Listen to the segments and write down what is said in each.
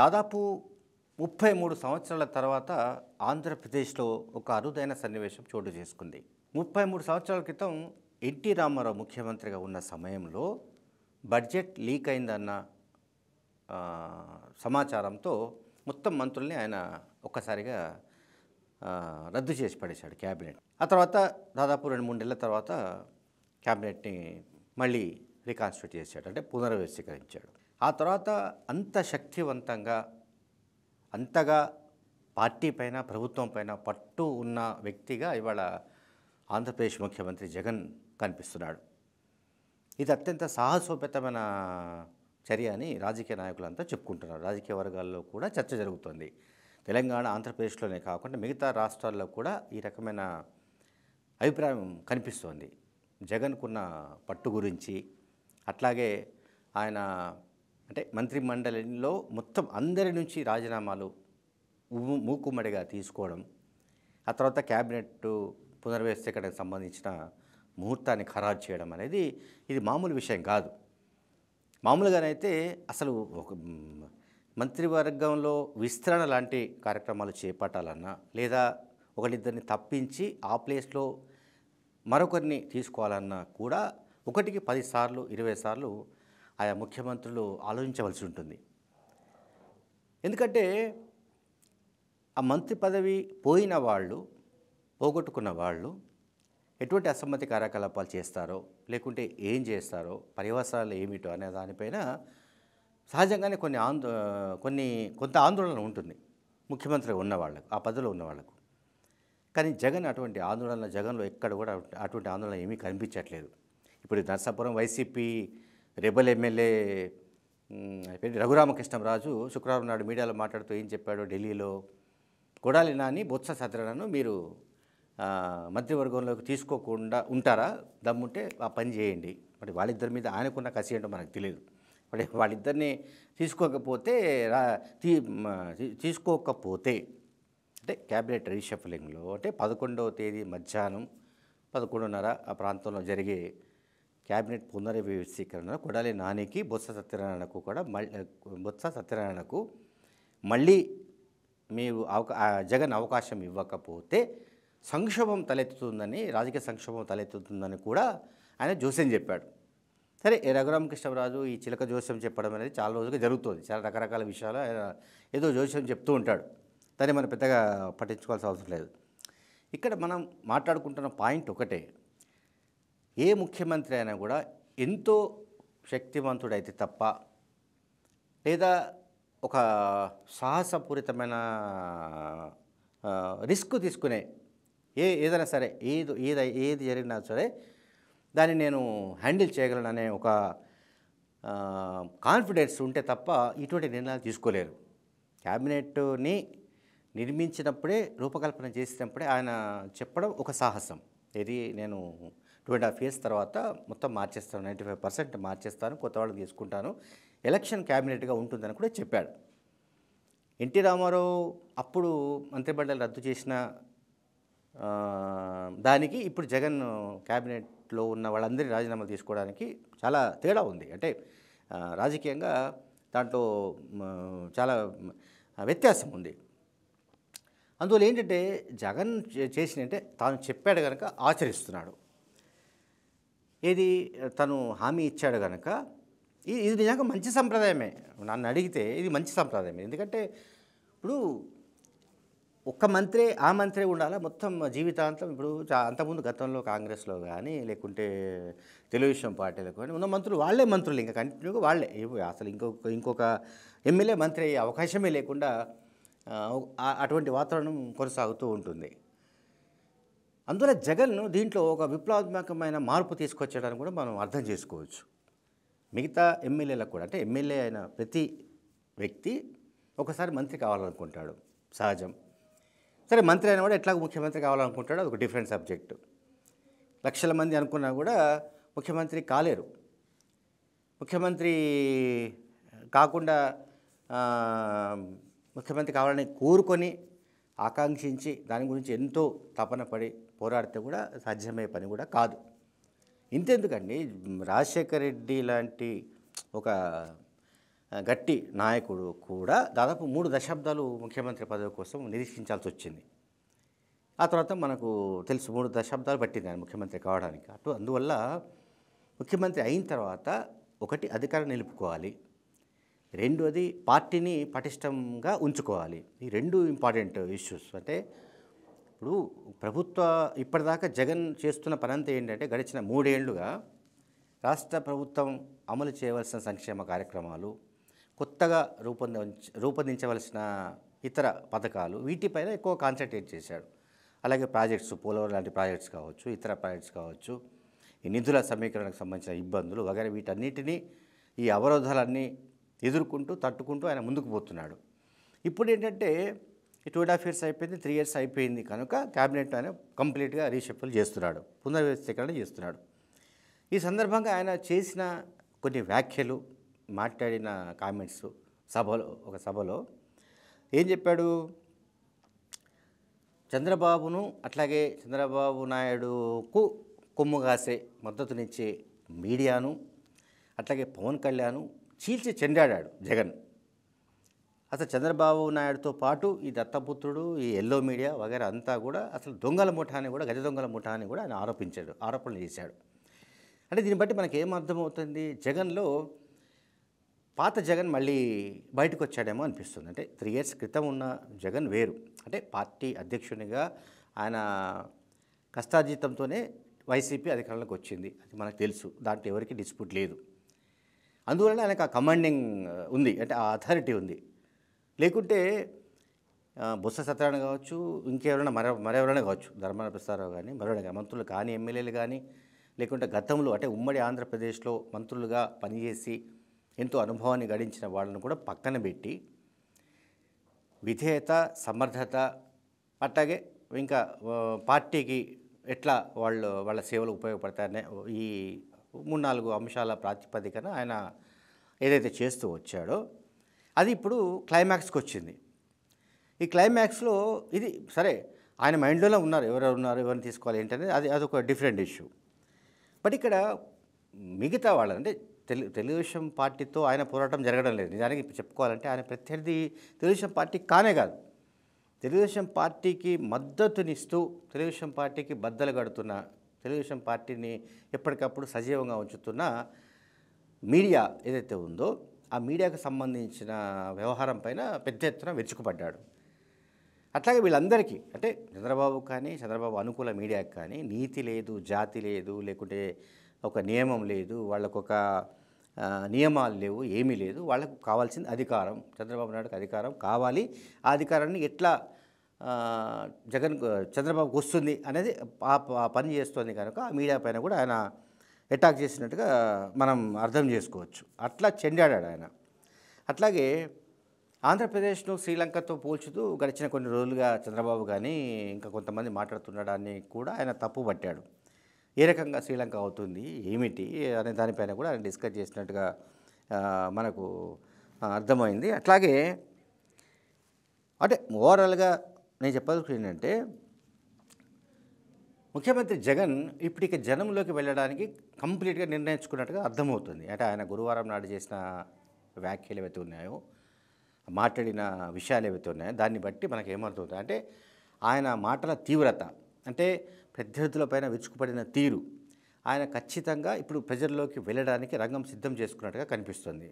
దాదాపు ముప్పై మూడు సంవత్సరాల తర్వాత ఆంధ్రప్రదేశ్లో ఒక అరుదైన సన్నివేశం చోటు చేసుకుంది ముప్పై మూడు సంవత్సరాల క్రితం ఎన్టీ రామారావు ముఖ్యమంత్రిగా ఉన్న సమయంలో బడ్జెట్ లీక్ అయిందన్న సమాచారంతో మొత్తం మంత్రుల్ని ఆయన ఒక్కసారిగా రద్దు చేసి పడేశాడు క్యాబినెట్ ఆ తర్వాత దాదాపు రెండు మూడు నెలల తర్వాత క్యాబినెట్ని మళ్ళీ రికాన్స్టిట్యూట్ చేశాడు అంటే పునర్వ్యవస్థీకరించాడు ఆ తర్వాత అంత శక్తివంతంగా అంతగా పార్టీ పైన ప్రభుత్వం పైన పట్టు ఉన్న వ్యక్తిగా ఇవాళ ఆంధ్రప్రదేశ్ ముఖ్యమంత్రి జగన్ కనిపిస్తున్నాడు ఇది అత్యంత సాహసోపేతమైన చర్య అని రాజకీయ నాయకులంతా చెప్పుకుంటున్నారు రాజకీయ వర్గాల్లో కూడా చర్చ జరుగుతుంది తెలంగాణ ఆంధ్రప్రదేశ్లోనే కాకుండా మిగతా రాష్ట్రాల్లో కూడా ఈ రకమైన అభిప్రాయం కనిపిస్తోంది జగన్కున్న పట్టు గురించి అట్లాగే ఆయన అంటే మంత్రి మండలిలో మొత్తం అందరి నుంచి రాజీనామాలు మూకుమ్మడిగా తీసుకోవడం ఆ తర్వాత క్యాబినెట్ పునర్వ్యవస్థీకరణకు సంబంధించిన ముహూర్తాన్ని ఖరారు చేయడం అనేది ఇది మామూలు విషయం కాదు మామూలుగానైతే అసలు ఒక మంత్రివర్గంలో విస్తరణ లాంటి కార్యక్రమాలు చేపట్టాలన్నా లేదా ఒకరిద్దరిని తప్పించి ఆ ప్లేస్లో మరొకరిని తీసుకోవాలన్నా కూడా ఒకటికి పదిసార్లు ఇరవై సార్లు ఆయా ముఖ్యమంత్రులు ఆలోచించవలసి ఉంటుంది ఎందుకంటే ఆ మంత్రి పదవి పోయిన వాళ్ళు పోగొట్టుకున్న వాళ్ళు ఎటువంటి అసమ్మతి కార్యకలాపాలు చేస్తారో లేకుంటే ఏం చేస్తారో పర్యవసరాలు ఏమిటో అనే దానిపైన సహజంగానే కొన్ని ఆందో కొన్ని కొంత ఆందోళన ఉంటుంది ముఖ్యమంత్రి ఉన్న వాళ్ళకు ఆ పదవిలో ఉన్న వాళ్ళకు కానీ జగన్ అటువంటి ఆందోళన జగన్లో ఎక్కడ కూడా అటువంటి ఆందోళన ఏమీ కనిపించట్లేదు ఇప్పుడు నర్సాపురం వైసీపీ రెబల్ ఎమ్మెల్యే రఘురామకృష్ణరాజు శుక్రవారం నాడు మీడియాలో మాట్లాడుతూ ఏం చెప్పాడో ఢిల్లీలో కొడాలి నాని బొత్స సదరణను మీరు మంత్రివర్గంలోకి తీసుకోకుండా ఉంటారా దమ్ముంటే ఆ పని చేయండి మరి వాళ్ళిద్దరి మీద ఆయనకున్న కసి ఏంటో మనకు తెలియదు మరి వాళ్ళిద్దరిని తీసుకోకపోతే తీసుకోకపోతే అంటే క్యాబినెట్ రీషఫలింగ్లో అంటే పదకొండవ తేదీ మధ్యాహ్నం పదకొండున్నర ఆ ప్రాంతంలో జరిగే క్యాబినెట్ పునర్వ్యవస్థీకరణ కొడాలి నానికి బొత్స సత్యనారాయణకు కూడా మళ్ళీ బొత్స సత్యనారాయణకు మళ్ళీ మీ అవకా జగన్ అవకాశం ఇవ్వకపోతే సంక్షోభం తలెత్తుతుందని రాజకీయ సంక్షోభం తలెత్తుతుందని కూడా ఆయన జోస్యం చెప్పాడు సరే రఘురామకృష్ణరాజు ఈ చిలక జోస్యం చెప్పడం అనేది చాలా రోజులుగా జరుగుతుంది చాలా రకరకాల విషయాలు ఆయన ఏదో జోస్యం చెప్తూ ఉంటాడు దాన్ని మనం పెద్దగా పట్టించుకోవాల్సిన అవసరం లేదు ఇక్కడ మనం మాట్లాడుకుంటున్న పాయింట్ ఒకటే ఏ ముఖ్యమంత్రి అయినా కూడా ఎంతో శక్తివంతుడైతే తప్ప లేదా ఒక సాహసపూరితమైన రిస్క్ తీసుకునే ఏ ఏదైనా సరే ఏది ఏద ఏది జరిగినా సరే దాన్ని నేను హ్యాండిల్ చేయగలననే ఒక కాన్ఫిడెన్స్ ఉంటే తప్ప ఇటువంటి నిర్ణయాలు తీసుకోలేరు క్యాబినెట్ని నిర్మించినప్పుడే రూపకల్పన చేసినప్పుడే ఆయన చెప్పడం ఒక సాహసం ఇది నేను టూ అండ్ హాఫ్ ఇయర్స్ తర్వాత మొత్తం మార్చేస్తాను నైంటీ ఫైవ్ పర్సెంట్ మార్చేస్తాను కొత్త వాళ్ళు తీసుకుంటాను ఎలక్షన్ క్యాబినెట్గా ఉంటుందని కూడా చెప్పాడు ఎన్టీ రామారావు అప్పుడు మంత్రిమండలి రద్దు చేసిన దానికి ఇప్పుడు జగన్ క్యాబినెట్లో ఉన్న వాళ్ళందరినీ రాజీనామాలు తీసుకోవడానికి చాలా తేడా ఉంది అంటే రాజకీయంగా దాంట్లో చాలా వ్యత్యాసం ఉంది అందువల్ల ఏంటంటే జగన్ చేసిన అంటే తాను చెప్పాడు కనుక ఆచరిస్తున్నాడు ఏది తను హామీ ఇచ్చాడు కనుక ఇది నిజంగా మంచి సంప్రదాయమే నన్ను అడిగితే ఇది మంచి సంప్రదాయమే ఎందుకంటే ఇప్పుడు ఒక్క మంత్రే ఆ మంత్రే ఉండాలా మొత్తం జీవితాంతం ఇప్పుడు అంతకుముందు గతంలో కాంగ్రెస్లో కానీ లేకుంటే తెలుగుదేశం పార్టీలో కానీ ఉన్న మంత్రులు వాళ్ళే మంత్రులు ఇంకా కంటిన్యూగా వాళ్ళే అసలు ఇంకొక ఇంకొక ఎమ్మెల్యే మంత్రి అవకాశమే లేకుండా అటువంటి వాతావరణం కొనసాగుతూ ఉంటుంది అందువల్ల జగన్ దీంట్లో ఒక విప్లవాత్మకమైన మార్పు తీసుకొచ్చాడని కూడా మనం అర్థం చేసుకోవచ్చు మిగతా ఎమ్మెల్యేలకు కూడా అంటే ఎమ్మెల్యే అయిన ప్రతి వ్యక్తి ఒకసారి మంత్రి కావాలనుకుంటాడు సహజం సరే మంత్రి అయినా కూడా ఎట్లాగో ముఖ్యమంత్రి కావాలనుకుంటాడు అది ఒక డిఫరెంట్ సబ్జెక్టు లక్షల మంది అనుకున్నా కూడా ముఖ్యమంత్రి కాలేరు ముఖ్యమంత్రి కాకుండా ముఖ్యమంత్రి కావాలని కోరుకొని ఆకాంక్షించి దాని గురించి ఎంతో తపన పడి పోరాడితే కూడా సాధ్యమయ్యే పని కూడా కాదు ఇంతెందుకండి రాజశేఖర రెడ్డి లాంటి ఒక గట్టి నాయకుడు కూడా దాదాపు మూడు దశాబ్దాలు ముఖ్యమంత్రి పదవి కోసం నిరీక్షించాల్సి వచ్చింది ఆ తర్వాత మనకు తెలుసు మూడు దశాబ్దాలు పట్టింది ఆయన ముఖ్యమంత్రి కావడానికి అటు అందువల్ల ముఖ్యమంత్రి అయిన తర్వాత ఒకటి అధికారం నిలుపుకోవాలి రెండోది పార్టీని పటిష్టంగా ఉంచుకోవాలి ఈ రెండు ఇంపార్టెంట్ ఇష్యూస్ అంటే ఇప్పుడు ప్రభుత్వ ఇప్పటిదాకా జగన్ చేస్తున్న పనంతా ఏంటంటే గడిచిన మూడేళ్లుగా రాష్ట్ర ప్రభుత్వం అమలు చేయవలసిన సంక్షేమ కార్యక్రమాలు కొత్తగా రూపొంద రూపొందించవలసిన ఇతర పథకాలు వీటిపైన ఎక్కువ కాన్సన్ట్రేట్ చేశాడు అలాగే ప్రాజెక్ట్స్ పోలవరం లాంటి ప్రాజెక్ట్స్ కావచ్చు ఇతర ప్రాజెక్ట్స్ కావచ్చు ఈ నిధుల సమీకరణకు సంబంధించిన ఇబ్బందులు వగైరా వీటన్నిటినీ ఈ అవరోధాలన్నీ ఎదుర్కొంటూ తట్టుకుంటూ ఆయన ముందుకు పోతున్నాడు ఇప్పుడు ఏంటంటే టూ అండ్ హాఫ్ ఇయర్స్ అయిపోయింది త్రీ ఇయర్స్ అయిపోయింది కనుక క్యాబినెట్ ఆయన కంప్లీట్గా రీషఫల్ చేస్తున్నాడు పునర్వ్యవస్థీకరణ చేస్తున్నాడు ఈ సందర్భంగా ఆయన చేసిన కొన్ని వ్యాఖ్యలు మాట్లాడిన కామెంట్స్ సభలో ఒక సభలో ఏం చెప్పాడు చంద్రబాబును అట్లాగే చంద్రబాబు నాయుడుకు కొమ్ము కాసే మద్దతునిచ్చే మీడియాను అట్లాగే పవన్ కళ్యాణ్ చీల్చి చెండాడాడు జగన్ అసలు చంద్రబాబు నాయుడుతో పాటు ఈ దత్తపుత్రుడు ఈ ఎల్లో మీడియా వగేరా అంతా కూడా అసలు దొంగల ముఠాన్ని కూడా గజ దొంగల ముఠాన్ని కూడా ఆయన ఆరోపించాడు ఆరోపణలు చేశాడు అంటే దీన్ని బట్టి మనకి ఏం అర్థమవుతుంది జగన్లో పాత జగన్ మళ్ళీ బయటకు వచ్చాడేమో అనిపిస్తుంది అంటే త్రీ ఇయర్స్ క్రితం ఉన్న జగన్ వేరు అంటే పార్టీ అధ్యక్షునిగా ఆయన కష్టాజీతంతోనే వైసీపీ అధికారంలోకి వచ్చింది అది మనకు తెలుసు దాంట్లో ఎవరికి డిస్ప్యూట్ లేదు అందువలన ఆయనకు ఆ కమాండింగ్ ఉంది అంటే ఆ అథారిటీ ఉంది లేకుంటే బొత్స సత్యనారాయణ కావచ్చు ఇంకెవరైనా మర మరెవరైనా కావచ్చు ధర్మాన ప్రసాదరావు కానీ మరొక మంత్రులు కానీ ఎమ్మెల్యేలు కానీ లేకుంటే గతంలో అంటే ఉమ్మడి ఆంధ్రప్రదేశ్లో మంత్రులుగా పనిచేసి ఎంతో అనుభవాన్ని గడించిన వాళ్ళను కూడా పక్కన పెట్టి విధేయత సమర్థత అట్లాగే ఇంకా పార్టీకి ఎట్లా వాళ్ళు వాళ్ళ సేవలు ఉపయోగపడతాయనే ఈ మూడు నాలుగు అంశాల ప్రాతిపదికన ఆయన ఏదైతే చేస్తూ వచ్చాడో అది ఇప్పుడు క్లైమాక్స్కి వచ్చింది ఈ క్లైమాక్స్లో ఇది సరే ఆయన మైండ్లోనే ఉన్నారు ఎవరెవరు ఉన్నారు ఎవరిని తీసుకోవాలి ఏంటనేది అది అదొక డిఫరెంట్ ఇష్యూ బట్ ఇక్కడ మిగతా వాళ్ళు అంటే తెలు తెలుగుదేశం పార్టీతో ఆయన పోరాటం జరగడం లేదు నిజానికి చెప్పుకోవాలంటే ఆయన ప్రత్యర్థి తెలుగుదేశం పార్టీ కానే కాదు తెలుగుదేశం పార్టీకి మద్దతునిస్తూ తెలుగుదేశం పార్టీకి బద్దలు కడుతున్న తెలుగుదేశం పార్టీని ఎప్పటికప్పుడు సజీవంగా ఉంచుతున్న మీడియా ఏదైతే ఉందో ఆ మీడియాకు సంబంధించిన వ్యవహారం పైన పెద్ద ఎత్తున వెచ్చుకుపడ్డాడు అట్లాగే వీళ్ళందరికీ అంటే చంద్రబాబు కానీ చంద్రబాబు అనుకూల మీడియాకి కానీ నీతి లేదు జాతి లేదు లేకుంటే ఒక నియమం లేదు వాళ్ళకొక నియమాలు లేవు ఏమీ లేదు వాళ్ళకు కావాల్సింది అధికారం చంద్రబాబు నాయుడుకి అధికారం కావాలి ఆ అధికారాన్ని ఎట్లా జగన్ చంద్రబాబుకి వస్తుంది అనేది పని చేస్తుంది కనుక ఆ మీడియా పైన కూడా ఆయన అటాక్ చేసినట్టుగా మనం అర్థం చేసుకోవచ్చు అట్లా చెండాడాడు ఆయన అట్లాగే ఆంధ్రప్రదేశ్ను శ్రీలంకతో పోల్చుతూ గడిచిన కొన్ని రోజులుగా చంద్రబాబు కానీ ఇంకా కొంతమంది మాట్లాడుతున్నాడాన్ని కూడా ఆయన తప్పు పట్టాడు ఏ రకంగా శ్రీలంక అవుతుంది ఏమిటి అనే దానిపైన కూడా ఆయన డిస్కస్ చేసినట్టుగా మనకు అర్థమైంది అట్లాగే అంటే ఓవరాల్గా నేను చెప్పాల్సింది ఏంటంటే ముఖ్యమంత్రి జగన్ ఇక జనంలోకి వెళ్ళడానికి కంప్లీట్గా నిర్ణయించుకున్నట్టుగా అర్థమవుతుంది అంటే ఆయన గురువారం నాడు చేసిన వ్యాఖ్యలు ఏవైతే ఉన్నాయో మాట్లాడిన విషయాలు ఏవైతే ఉన్నాయో దాన్ని బట్టి మనకు ఏమర్థమవుతుంది అంటే ఆయన మాటల తీవ్రత అంటే ప్రత్యర్థులపైన విరుచుకుపడిన తీరు ఆయన ఖచ్చితంగా ఇప్పుడు ప్రజల్లోకి వెళ్ళడానికి రంగం సిద్ధం చేసుకున్నట్టుగా కనిపిస్తుంది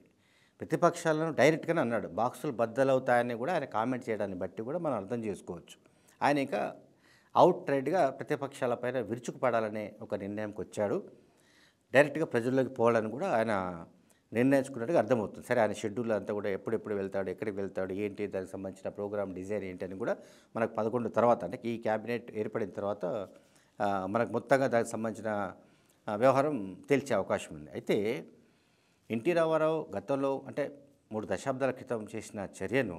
ప్రతిపక్షాలను డైరెక్ట్గానే అన్నాడు బాక్సులు బద్దలవుతాయని కూడా ఆయన కామెంట్ చేయడాన్ని బట్టి కూడా మనం అర్థం చేసుకోవచ్చు ఆయన ఇంకా అవుట్ ట్రైడ్గా ప్రతిపక్షాలపైన విరుచుకుపడాలనే ఒక నిర్ణయంకి వచ్చాడు డైరెక్ట్గా ప్రజల్లోకి పోవాలని కూడా ఆయన నిర్ణయించుకున్నట్టుగా అర్థమవుతుంది సరే ఆయన షెడ్యూల్ అంతా కూడా ఎప్పుడెప్పుడు వెళ్తాడు ఎక్కడికి వెళ్తాడు ఏంటి దానికి సంబంధించిన ప్రోగ్రామ్ డిజైన్ ఏంటి అని కూడా మనకు పదకొండు తర్వాత అంటే ఈ క్యాబినెట్ ఏర్పడిన తర్వాత మనకు మొత్తంగా దానికి సంబంధించిన వ్యవహారం తేల్చే అవకాశం ఉంది అయితే ఎన్టీ రామారావు గతంలో అంటే మూడు దశాబ్దాల క్రితం చేసిన చర్యను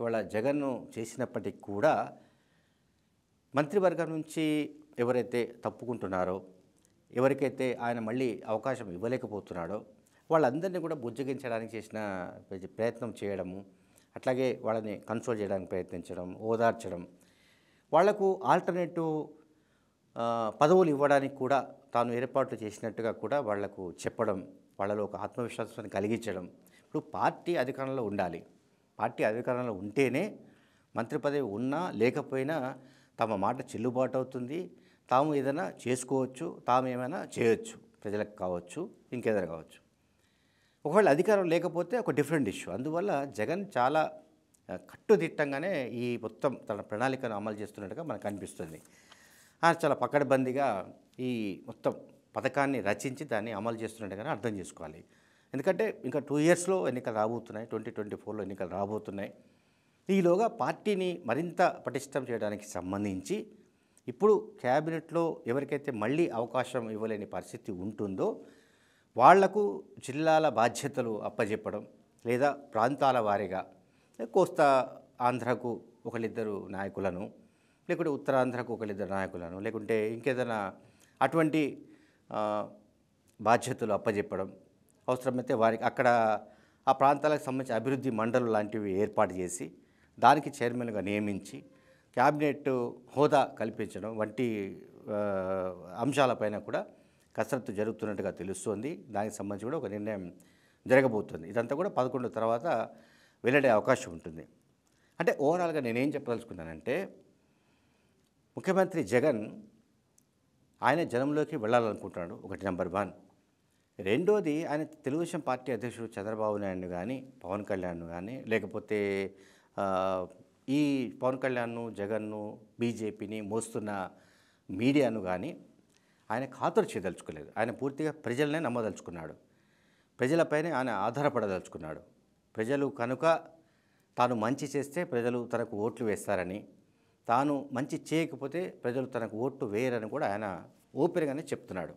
ఇవాళ జగన్ను చేసినప్పటికీ కూడా మంత్రివర్గం నుంచి ఎవరైతే తప్పుకుంటున్నారో ఎవరికైతే ఆయన మళ్ళీ అవకాశం ఇవ్వలేకపోతున్నాడో వాళ్ళందరినీ కూడా బుజ్జగించడానికి చేసిన ప్రయత్నం చేయడము అట్లాగే వాళ్ళని కన్సోల్ చేయడానికి ప్రయత్నించడం ఓదార్చడం వాళ్లకు ఆల్టర్నేటివ్ పదవులు ఇవ్వడానికి కూడా తాను ఏర్పాట్లు చేసినట్టుగా కూడా వాళ్లకు చెప్పడం వాళ్ళలో ఒక ఆత్మవిశ్వాసాన్ని కలిగించడం ఇప్పుడు పార్టీ అధికారంలో ఉండాలి పార్టీ అధికారంలో ఉంటేనే మంత్రి పదవి ఉన్నా లేకపోయినా తమ మాట చెల్లుబాటు అవుతుంది తాము ఏదైనా చేసుకోవచ్చు తాము ఏమైనా చేయొచ్చు ప్రజలకు కావచ్చు ఇంకేదైనా కావచ్చు ఒకవేళ అధికారం లేకపోతే ఒక డిఫరెంట్ ఇష్యూ అందువల్ల జగన్ చాలా కట్టుదిట్టంగానే ఈ మొత్తం తన ప్రణాళికను అమలు చేస్తున్నట్టుగా మనకు అనిపిస్తుంది చాలా పక్కడబందిగా ఈ మొత్తం పథకాన్ని రచించి దాన్ని అమలు చేస్తున్నట్టుగానే అర్థం చేసుకోవాలి ఎందుకంటే ఇంకా టూ ఇయర్స్లో ఎన్నికలు రాబోతున్నాయి ట్వంటీ ట్వంటీ ఫోర్లో ఎన్నికలు రాబోతున్నాయి ఈలోగా పార్టీని మరింత పటిష్టం చేయడానికి సంబంధించి ఇప్పుడు క్యాబినెట్లో ఎవరికైతే మళ్ళీ అవకాశం ఇవ్వలేని పరిస్థితి ఉంటుందో వాళ్లకు జిల్లాల బాధ్యతలు అప్పజెప్పడం లేదా ప్రాంతాల వారీగా కోస్తా ఆంధ్రకు ఒకళ్ళిద్దరు నాయకులను లేకుంటే ఉత్తరాంధ్రకు ఒకళ్ళిద్దరు నాయకులను లేకుంటే ఇంకేదైనా అటువంటి బాధ్యతలు అప్పజెప్పడం అవసరమైతే వారికి అక్కడ ఆ ప్రాంతాలకు సంబంధించి అభివృద్ధి మండలు లాంటివి ఏర్పాటు చేసి దానికి చైర్మన్గా నియమించి క్యాబినెట్ హోదా కల్పించడం వంటి అంశాలపైన కూడా కసరత్తు జరుగుతున్నట్టుగా తెలుస్తోంది దానికి సంబంధించి కూడా ఒక నిర్ణయం జరగబోతుంది ఇదంతా కూడా పదకొండు తర్వాత వెల్లడే అవకాశం ఉంటుంది అంటే ఓవరాల్గా నేనేం చెప్పదలుచుకున్నానంటే ముఖ్యమంత్రి జగన్ ఆయన జనంలోకి వెళ్ళాలనుకుంటున్నాడు ఒకటి నెంబర్ వన్ రెండోది ఆయన తెలుగుదేశం పార్టీ అధ్యక్షుడు చంద్రబాబు నాయుడు కానీ పవన్ కళ్యాణ్ కానీ లేకపోతే ఈ పవన్ కళ్యాణ్ను జగన్ను బీజేపీని మోస్తున్న మీడియాను కానీ ఆయన ఖాతరు చేయదలుచుకోలేదు ఆయన పూర్తిగా ప్రజలనే నమ్మదలుచుకున్నాడు ప్రజలపైనే ఆయన ఆధారపడదలుచుకున్నాడు ప్రజలు కనుక తాను మంచి చేస్తే ప్రజలు తనకు ఓట్లు వేస్తారని తాను మంచి చేయకపోతే ప్రజలు తనకు ఓట్లు వేయరని కూడా ఆయన ఓపెన్గానే చెప్తున్నాడు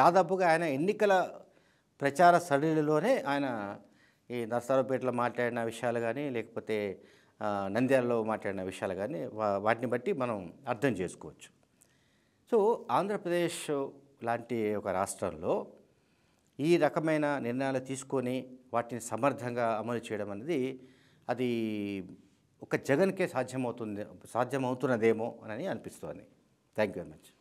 దాదాపుగా ఆయన ఎన్నికల ప్రచార సరళిలోనే ఆయన ఈ నర్సారావుపేటలో మాట్లాడిన విషయాలు కానీ లేకపోతే నంద్యాలలో మాట్లాడిన విషయాలు కానీ వాటిని బట్టి మనం అర్థం చేసుకోవచ్చు సో ఆంధ్రప్రదేశ్ లాంటి ఒక రాష్ట్రంలో ఈ రకమైన నిర్ణయాలు తీసుకొని వాటిని సమర్థంగా అమలు చేయడం అనేది అది ఒక జగన్కే సాధ్యమవుతుంది సాధ్యమవుతున్నదేమో అని అనిపిస్తోంది థ్యాంక్ యూ వెరీ మచ్